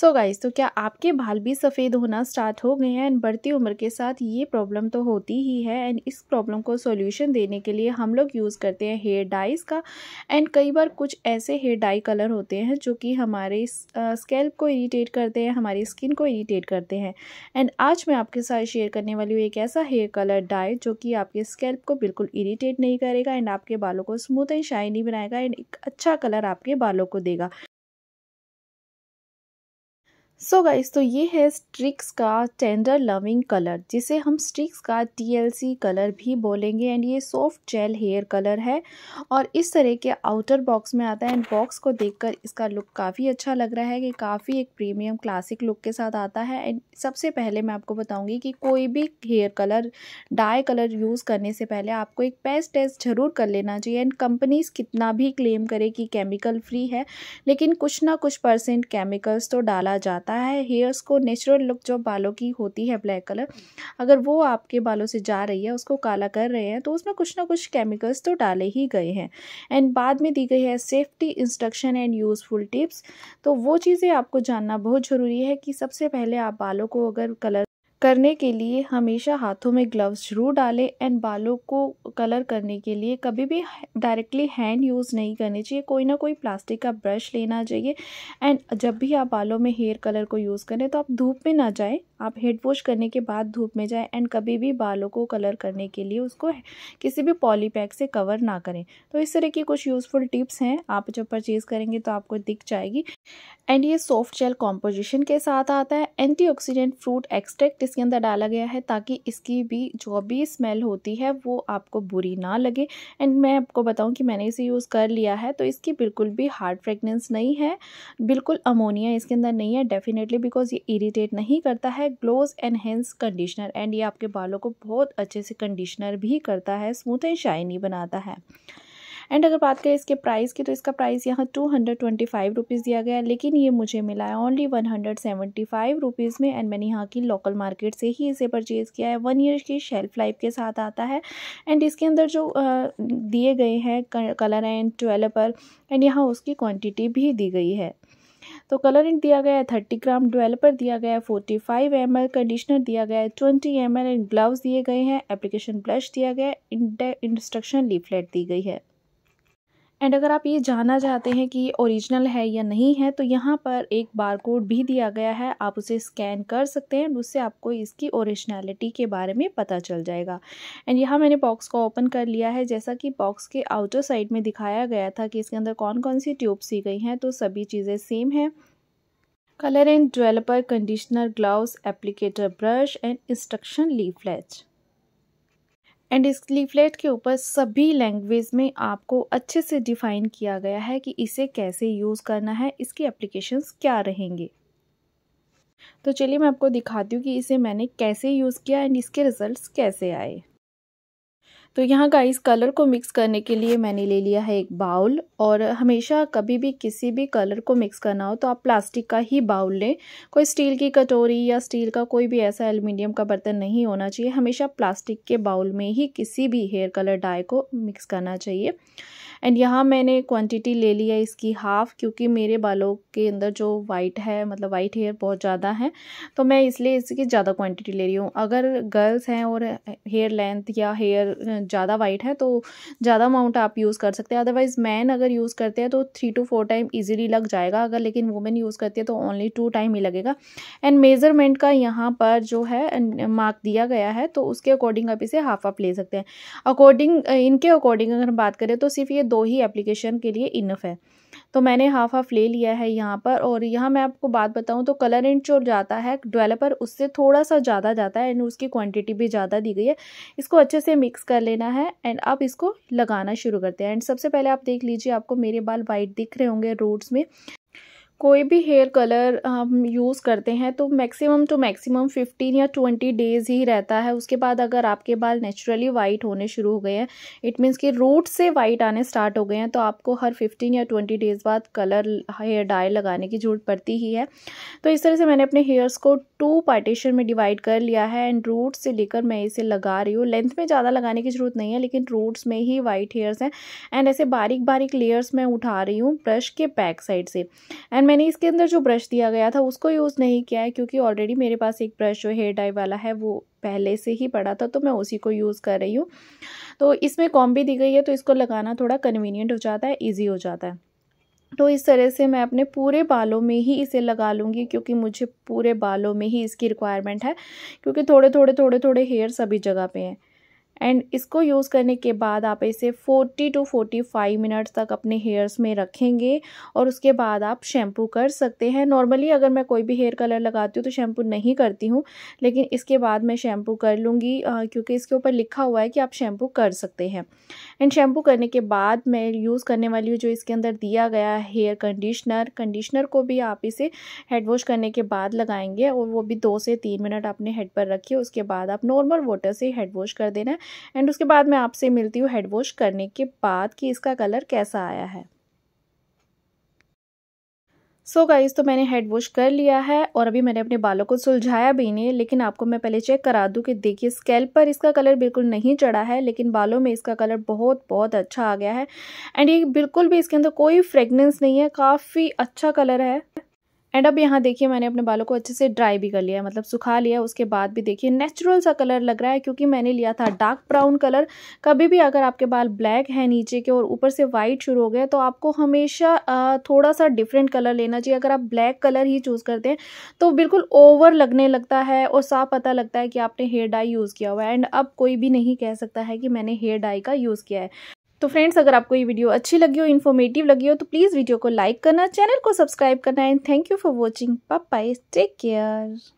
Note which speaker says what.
Speaker 1: सो so guys तो क्या आपके बाल भी सफ़ेद होना स्टार्ट हो गए हैं एंड बढ़ती उम्र के साथ ये प्रॉब्लम तो होती ही है एंड इस प्रॉब्लम को सोल्यूशन देने के लिए हम लोग यूज़ करते हैं हेयर डाइज़ का एंड कई बार कुछ ऐसे हेयर डाई कलर होते हैं जो कि हमारे स्कैल्प को इरीटेट करते हैं हमारी स्किन को इरीटेट करते हैं एंड आज मैं आपके साथ शेयर करने वाली हूँ एक ऐसा हेयर कलर डाई जो कि आपके स्केल्प को बिल्कुल इरीटेट नहीं करेगा एंड आपके बालों को स्मूथ एंड शाइनी बनाएगा एंड एक अच्छा कलर आपके बालों को देगा सो गाइस तो ये है स्ट्रिक्स का टेंडर लविंग कलर जिसे हम स्ट्रिक्स का टीएलसी कलर भी बोलेंगे एंड ये सॉफ्ट जेल हेयर कलर है और इस तरह के आउटर बॉक्स में आता है एंड बॉक्स को देखकर इसका लुक काफ़ी अच्छा लग रहा है कि काफ़ी एक प्रीमियम क्लासिक लुक के साथ आता है एंड सबसे पहले मैं आपको बताऊँगी कि कोई भी hair colour dye colour use करने से पहले आपको एक पेस्ट टेस्ट ज़रूर कर लेना चाहिए एंड कंपनीज कितना भी क्लेम करे कि केमिकल फ्री है लेकिन कुछ ना कुछ परसेंट केमिकल्स तो डाला जाता जाता है हेयर्स को नेचुरल लुक जो बालों की होती है ब्लैक कलर अगर वो आपके बालों से जा रही है उसको काला कर रहे हैं तो उसमें कुछ ना कुछ केमिकल्स तो डाले ही गए हैं एंड बाद में दी गई है safety instruction and useful tips तो वो चीज़ें आपको जानना बहुत ज़रूरी है कि सबसे पहले आप बालों को अगर कलर करने के लिए हमेशा हाथों में ग्लव्स ज़रूर डालें एंड बालों को कलर करने के लिए कभी भी डायरेक्टली हैंड यूज़ नहीं करनी चाहिए कोई ना कोई प्लास्टिक का ब्रश लेना चाहिए एंड जब भी आप बालों में हेयर कलर को यूज़ करें तो आप धूप में ना जाएं आप हेड वॉश करने के बाद धूप में जाएं एंड कभी भी बालों को कलर करने के लिए उसको किसी भी पॉलीपैक से कवर ना करें तो इस तरह की कुछ यूज़फुल टिप्स हैं आप जब परचेज़ करेंगे तो आपको दिख जाएगी एंड ये सॉफ्ट जेल कॉम्पोजिशन के साथ आता है एंटी फ्रूट एक्सट्रैक्ट इसके अंदर डाला गया है ताकि इसकी भी जो भी स्मेल होती है वो आपको बुरी ना लगे एंड मैं आपको बताऊँ कि मैंने इसे यूज़ कर लिया है तो इसकी बिल्कुल भी हार्ड फ्रेगनेंस नहीं है बिल्कुल अमोनिया इसके अंदर नहीं है डेफिनेटली बिकॉज ये इरीटेट नहीं करता है है ग्लोज एनहेंस कंडीशनर एंड ये आपके बालों को बहुत अच्छे से कंडीशनर भी करता है स्मूथ एंड शाइनी बनाता है एंड अगर बात करें इसके प्राइस की तो इसका प्राइस यहाँ two hundred twenty five rupees दिया गया है लेकिन ये मुझे मिला है only one hundred seventy five rupees में एंड मैंने यहाँ की लोकल मार्केट से ही इसे परचेज़ किया है वन ईयर की शेल्फ लाइफ के साथ आता है एंड इसके अंदर जो दिए गए हैं कलर एंड ट्वेल्व पर एंड यहाँ उसकी क्वान्टिटी भी दी गई है तो कलरिंग दिया गया है थर्टी ग्राम डिवेलपर दिया गया है forty five M L conditioner दिया गया है twenty M L and gloves दिए गए हैं एप्लीकेशन ब्लश दिया गया है इंस्ट्रक्शन लीफलेट दी गई है एंड अगर आप ये जानना चाहते हैं कि ओरिजिनल है या नहीं है तो यहाँ पर एक बार कोड भी दिया गया है आप उसे स्कैन कर सकते हैं उससे आपको इसकी ओरिजिनलिटी के बारे में पता चल जाएगा एंड यहाँ मैंने बॉक्स को ओपन कर लिया है जैसा कि बॉक्स के आउटर साइड में दिखाया गया था कि इसके अंदर कौन कौन सी ट्यूब सी गई हैं तो सभी चीज़ें सेम हैं colour and developer conditioner gloves applicator brush and instruction leaflets and इस लीफलेट के ऊपर सभी लैंग्वेज में आपको अच्छे से डिफाइन किया गया है कि इसे कैसे यूज़ करना है इसकी एप्लीकेशंस क्या रहेंगे तो चलिए मैं आपको दिखाती हूँ कि इसे मैंने कैसे यूज़ किया एंड इसके रिज़ल्ट्स कैसे आए तो यहाँ का इस कलर को मिक्स करने के लिए मैंने ले लिया है एक बाउल और हमेशा कभी भी किसी भी कलर को मिक्स करना हो तो आप प्लास्टिक का ही बाउल लें कोई स्टील की कटोरी या स्टील का कोई भी ऐसा एल्युमिनियम का बर्तन नहीं होना चाहिए हमेशा प्लास्टिक के बाउल में ही किसी भी हेयर कलर डाई को मिक्स करना चाहिए एंड यहाँ मैंने क्वान्टिटी ले लिया है इसकी हाफ़ क्योंकि मेरे बालों के अंदर जो वाइट है मतलब वाइट हेयर बहुत ज़्यादा है तो मैं इसलिए इसकी ज़्यादा क्वान्टिटी ले रही हूँ अगर गर्ल्स हैं और हेयर लेंथ या हेयर ज़्यादा वाइट है तो ज़्यादा अमाउंट आप यूज़ कर सकते हैं अदरवाइज़ मैन अगर यूज़ करते हैं तो three two four time easily लग जाएगा अगर लेकिन वुमेन यूज़ करती है तो ओनली टू टाइम ही लगेगा एंड मेज़रमेंट का यहाँ पर जो है मार्क दिया गया है तो उसके अकॉर्डिंग आप इसे हाफ अप ले सकते हैं अकॉर्डिंग इनके अकॉर्डिंग अगर हम बात करें तो सिर्फ ये दो ही एप्लीकेशन के लिए इनफ है तो मैंने हाफ हाफ ले लिया है यहाँ पर और यहाँ मैं आपको बात बताऊँ तो कलर इंट जो जाता है डेवलपर उससे थोड़ा सा ज़्यादा जाता है एंड उसकी क्वांटिटी भी ज़्यादा दी गई है इसको अच्छे से मिक्स कर लेना है एंड आप इसको लगाना शुरू करते हैं एंड सबसे पहले आप देख लीजिए आपको मेरे बाल वाइट दिख रहे होंगे रूट्स में कोई भी हेयर कलर हम यूज़ करते हैं तो मैक्सिमम टू मैक्सिमम 15 या 20 डेज़ ही रहता है उसके बाद अगर आपके बाल नेचुरली वाइट होने शुरू हो गए हैं इट मीन्स कि रूट से वाइट आने स्टार्ट हो गए हैं तो आपको हर 15 या 20 डेज़ बाद कलर हेयर डाई लगाने की ज़रूरत पड़ती ही है तो इस तरह से मैंने अपने हेयर्स को टू पार्टीशन में डिवाइड कर लिया है एंड रूट से लेकर मैं इसे लगा रही हूँ लेंथ में ज़्यादा लगाने की ज़रूरत नहीं है लेकिन रूट्स में ही वाइट हेयर्स हैं एंड ऐसे बारीक बारीक लेयर्स मैं उठा रही हूँ ब्रश के बैक साइड से एंड एंड मैंने इसके अंदर जो ब्रश दिया गया था उसको यूज़ नहीं किया है क्योंकि ऑलरेडी मेरे पास एक ब्रश जो हेयर डाई वाला है वो पहले से ही पड़ा था तो मैं उसी को यूज़ कर रही हूँ तो इसमें कॉम भी दी गई है तो इसको लगाना थोड़ा कन्वीनियंट हो जाता है ईजी हो जाता है तो इस तरह से मैं अपने पूरे बालों में ही इसे लगा लूँगी क्योंकि मुझे पूरे बालों में ही इसकी रिक्वायरमेंट है क्योंकि थोड़े थोड़े थोड़े थोड़े हेयर सभी जगह पे हैं एंड इसको यूज़ करने के बाद आप इसे 40 टू 45 मिनट्स तक अपने हेयर्स में रखेंगे और उसके बाद आप शैम्पू कर सकते हैं नॉर्मली अगर मैं कोई भी हेयर कलर लगाती हूँ तो शैम्पू नहीं करती हूँ लेकिन इसके बाद मैं शैम्पू कर लूँगी क्योंकि इसके ऊपर लिखा हुआ है कि आप शैम्पू कर सकते हैं एंड शैम्पू करने के बाद मैं यूज़ करने वाली हूँ जो इसके अंदर दिया गया हेयर कंडीशनर कंडीशनर को भी आप इसे हेड वॉश करने के बाद लगाएंगे और वो भी दो से तीन मिनट अपने हेड पर रखिए उसके बाद आप नॉर्मल वाटर से हेड वॉश कर देना है एंड उसके बाद मैं आपसे मिलती हूँ हेड वॉश करने के बाद कि इसका कलर कैसा आया है सो so गाइज तो मैंने हेड वॉश कर लिया है और अभी मैंने अपने बालों को सुलझाया भी नहीं लेकिन आपको मैं पहले चेक करा दूँ कि देखिए स्केल पर इसका कलर बिल्कुल नहीं चढ़ा है लेकिन बालों में इसका कलर बहुत बहुत अच्छा आ गया है एंड ये बिल्कुल भी इसके अंदर कोई फ्रेगनेंस नहीं है काफ़ी अच्छा कलर है एंड अब यहाँ देखिए मैंने अपने बालों को अच्छे से ड्राई भी कर लिया है मतलब सुखा लिया उसके बाद भी देखिए नेचुरल सा कलर लग रहा है क्योंकि मैंने लिया था डार्क ब्राउन कलर कभी भी अगर आपके बाल ब्लैक है नीचे के और ऊपर से वाइट शुरू हो गया तो आपको हमेशा थोड़ा सा डिफरेंट कलर लेना चाहिए अगर आप ब्लैक कलर ही चूज़ करते हैं तो बिल्कुल ओवर लगने लगता है और साफ पता लगता है कि आपने हेयर डाई यूज़ किया हुआ है एंड अब कोई भी नहीं कह सकता है कि मैंने हेयर डाई का यूज़ किया है तो फ्रेंड्स अगर आपको ये वीडियो अच्छी लगी हो इन्फॉर्मेटिव लगी हो तो प्लीज़ वीडियो को लाइक करना चैनल को सब्सक्राइब करना and thank you for watching Papai take care